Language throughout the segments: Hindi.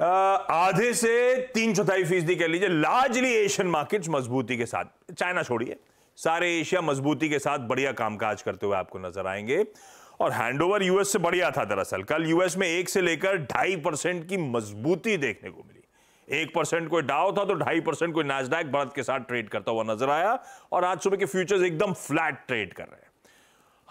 आधे से तीन चौथाई फीसदी कह लीजिए लार्जली एशियन मार्केट्स मजबूती के साथ चाइना छोड़िए सारे एशिया मजबूती के साथ बढ़िया कामकाज करते हुए आपको नजर आएंगे और हैंडओवर यूएस से बढ़िया था दरअसल कल यूएस में एक से लेकर ढाई परसेंट की मजबूती देखने को मिली एक परसेंट कोई डाव था तो ढाई परसेंट कोई नाजदायक भारत के साथ ट्रेड करता हुआ नजर आया और आज सुबह के फ्यूचर्स एकदम फ्लैट ट्रेड कर रहे हैं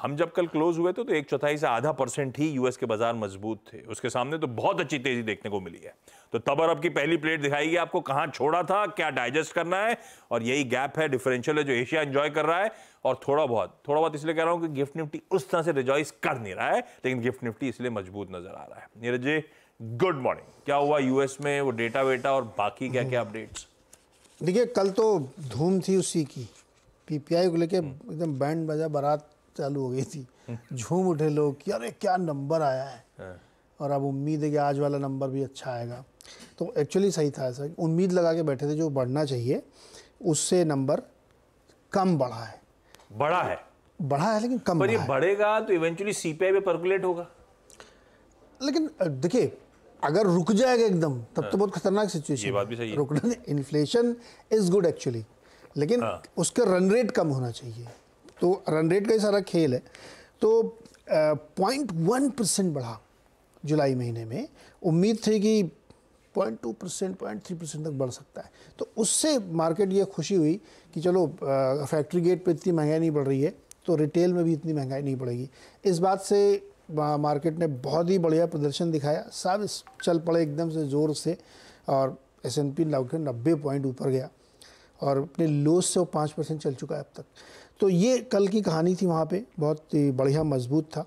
हम जब कल क्लोज हुए थे तो एक चौथाई से आधा परसेंट ही यूएस के बाजार मजबूत थे उसके सामने तो बहुत अच्छी तेजी देखने को मिली है तो तब अब की पहली प्लेट दिखाई दिखाएगी आपको कहां छोड़ा था क्या डाइजेस्ट करना है और यही गैप है डिफरेंशियल है जो एशिया एंजॉय कर रहा है और थोड़ा बहुत थोड़ा बहुत इसलिए कह रहा हूं कि गिफ्ट निफ्टी उस तरह से रिजॉइस कर नहीं रहा है लेकिन गिफ्ट निफ्टी इसलिए मजबूत नजर आ रहा है नीरज जी गुड मॉर्निंग क्या हुआ यूएस में वो डेटा वेटा और बाकी क्या क्या अपडेट्स देखिए कल तो धूम थी उसी की पीपीआई को लेके हम्म। एकदम बैंड बजा बारात चालू हो गई थी झूम उठे लोग कि अरे क्या नंबर आया है हाँ। और अब उम्मीद है कि आज वाला नंबर भी अच्छा आएगा तो एक्चुअली सही था ऐसा उम्मीद लगा के बैठे थे जो बढ़ना चाहिए उससे नंबर कम बढ़ा है बढ़ा है बढ़ा है लेकिन कम पर ये बढ़ेगा तो इवेंचुअली सीपीआई पे परकुलेट होगा लेकिन देखिए अगर रुक जाएगा एकदम तब तो हाँ। बहुत खतरनाक सिचुएशन ये बात भी सही है रुकना इन्फ्लेशन इज गुड एक्चुअली लेकिन हाँ। उसका रन रेट कम होना चाहिए तो रन रेट का ही सारा खेल है तो पॉइंट वन परसेंट बढ़ा जुलाई महीने में उम्मीद थी कि point two percent point three percent तक बढ़ सकता है तो उससे मार्केट ये खुशी हुई कि चलो फैक्ट्री गेट पे इतनी महंगाई नहीं बढ़ रही है तो रिटेल में भी इतनी महंगाई नहीं बढ़ेगी इस बात से मार्केट ने बहुत ही बढ़िया प्रदर्शन दिखाया सब चल पड़े एकदम से ज़ोर से और एस एन पी नब्बे पॉइंट ऊपर गया और अपने लोस से वो पाँच परसेंट चल चुका है अब तक तो ये कल की कहानी थी वहाँ पे बहुत बढ़िया मजबूत था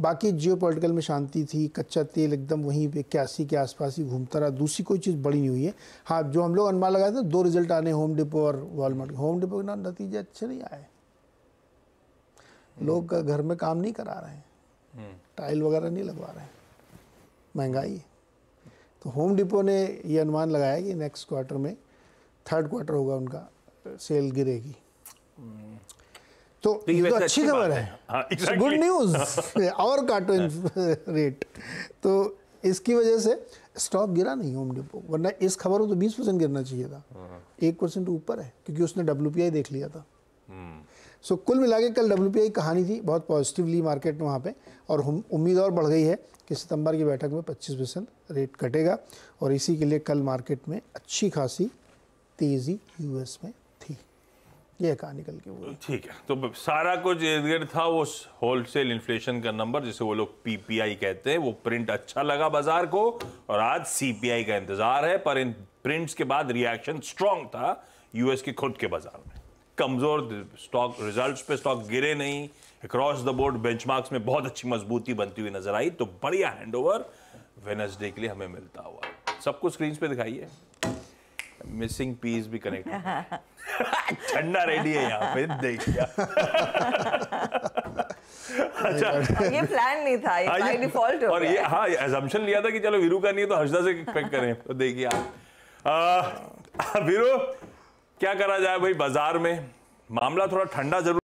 बाकी जियो पोलिटिकल में शांति थी कच्चा तेल एकदम वहीं पे इक्यासी के आसपास ही घूमता रहा दूसरी कोई चीज़ बड़ी नहीं हुई है हाँ जो हम लोग अनुमान लगाए थे दो रिजल्ट आने होम डिपो और वॉलमार्ट होम डिपो के नाम नतीजे अच्छे नहीं आए लोग घर में काम नहीं करा रहे हैं हम्म। टाइल वगैरह नहीं लगवा रहे हैं महंगाई तो होम डिपो ने ये अनुमान लगाया कि नेक्स्ट क्वार्टर में थर्ड क्वार्टर होगा उनका सेल तो गिरेगी हम्म। तो, तो ये तो अच्छी खबर है गुड न्यूज हाँ, और काटो रेट तो इसकी वजह से स्टॉक गिरा नहीं होम डिपो वरना इस खबर को तो बीस परसेंट गिरना चाहिए था हाँ। एक परसेंट ऊपर है क्योंकि उसने डब्ल्यू देख लिया था सो हम्म। कुल मिला के कल डब्ल्यू कहानी थी बहुत पॉजिटिवली मार्केट में वहाँ पे और उम्मीद और बढ़ गई है कि सितंबर की बैठक में 25 परसेंट रेट कटेगा और इसी के लिए कल मार्केट में अच्छी खासी तेज़ी यूएस में थी ये कहा निकल के हुई ठीक है तो सारा कुछ इर्द था वो होलसेल इन्फ्लेशन का नंबर जिसे वो लोग पीपीआई कहते हैं वो प्रिंट अच्छा लगा बाजार को और आज सीपीआई का इंतजार है पर इन प्रिंट्स के बाद रिएक्शन स्ट्रांग था यूएस के खुद के बाजार में कमजोर स्टॉक रिजल्ट्स पे स्टॉक गिरे नहीं अक्रॉस द बोर्ड बेंचमार्क्स में बहुत अच्छी मजबूती बनती हुई नजर आई तो बढ़िया हैंडओवर वेनसडे के लिए हमें मिलता हुआ सबको स्क्रीन पे दिखाइए मिसिंग पीस भी कनेक्ट ठंडा रेडी है यहाँ पे देख अच्छा ये प्लान नहीं था ये हाँ, बाय डिफॉल्ट और ये हाँ एजम्पशन लिया था कि चलो वीरू का नहीं है तो हर्षदा से एक्सपेक्ट करें तो देखिए आप वीरू क्या करा जाए भाई बाजार में मामला थोड़ा ठंडा जरूर